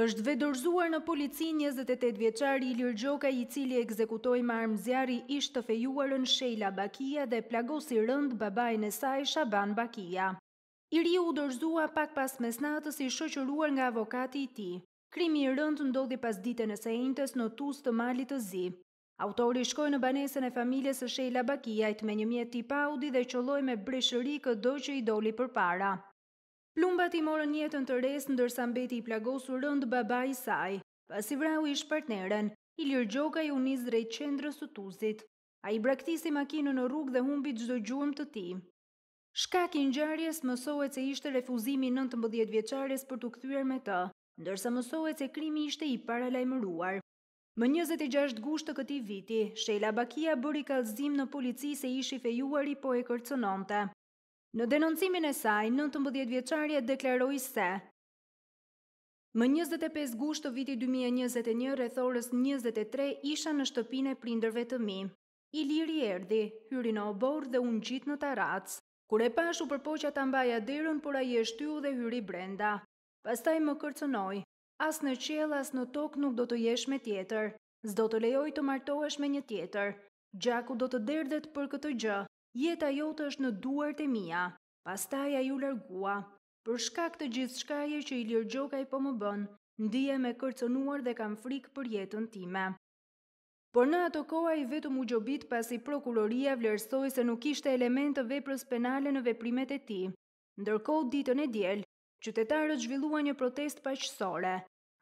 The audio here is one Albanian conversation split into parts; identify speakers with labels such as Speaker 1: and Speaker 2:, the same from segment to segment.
Speaker 1: është vedorzuar në polici 28 vjeqari Ilir Gjoka i cili ekzekutoj me armë zjari ishtë të fejuarën Shejla Bakia dhe plagosi rënd babaj e saj Shaban Bakia. Iri u dorzua pak pas mesnatës i shoqëruar nga avokati i ti. Krimi i rënd ndodhi pas ditën e sejntës në tus të malit të zi. Autori shkoj në banesën e familjes e Shejla Bakia i të me një mjeti paudi dhe qëlloj me breshëri këdo që i doli për para. Plumbat i morën jetën të në ndërsa mbeti i plagosur rënd baba i saj. Pas i vrau ish partneren, i lirë gjoka ju njëz drejt qendrës të tuzit. A i braktisi makinën në rrugë dhe humbi gjdo gjuëm të ti. Shkak i njërjes mësohet se ishte refuzimi 19 vjeqares për të këthyër me të, ndërsa mësohet se krimi ishte i paralajmëruar. Më 26 gusht të këti viti, Shela Bakia bëri kalzim në polici se ishi fejuar i po e kërcënonte. Në denoncimin e saj, 19 vjeqarje deklaroj se Më 25 gusht të viti 2021, rethorës 23, isha në shtëpin e prinderve të mi. I liri erdi, hyri në obor dhe unë gjitë në tarac, kur e pashu përpoqa të mbaja derën, por a i eshtu dhe hyri brenda. Pastaj më kërcënoj, as në qel, as në tok nuk do të jesh me tjetër, zdo të lejoj të martohesh me një tjetër, gjaku do të derdet për këtë gjë, jeta jote është në duart e mia, pastaj a ju lërgua. Për shkak të gjithë shkaje që i lirëgjokaj po më bënë, ndije me kërcënuar dhe kam frikë për jetën time. Por në ato koha i vetëm u gjobit pasi prokuroria vlerësoj se nuk ishte element të veprës penale në veprimet e ti. Ndërko ditën e djelë, qytetarët zhvillua një protest paqësore.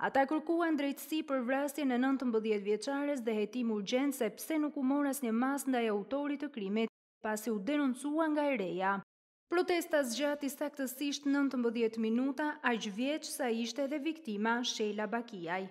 Speaker 1: Ata kërkuan drejtësi për vrasje në 19 vjeqares dhe hetim se pse nuk u moras një mas nda e autorit të krimit pasi u denoncua nga e reja. Protesta zgjati saktësisht 19 minuta, aq vjeç sa ishte edhe viktima Sheila Bakiaj.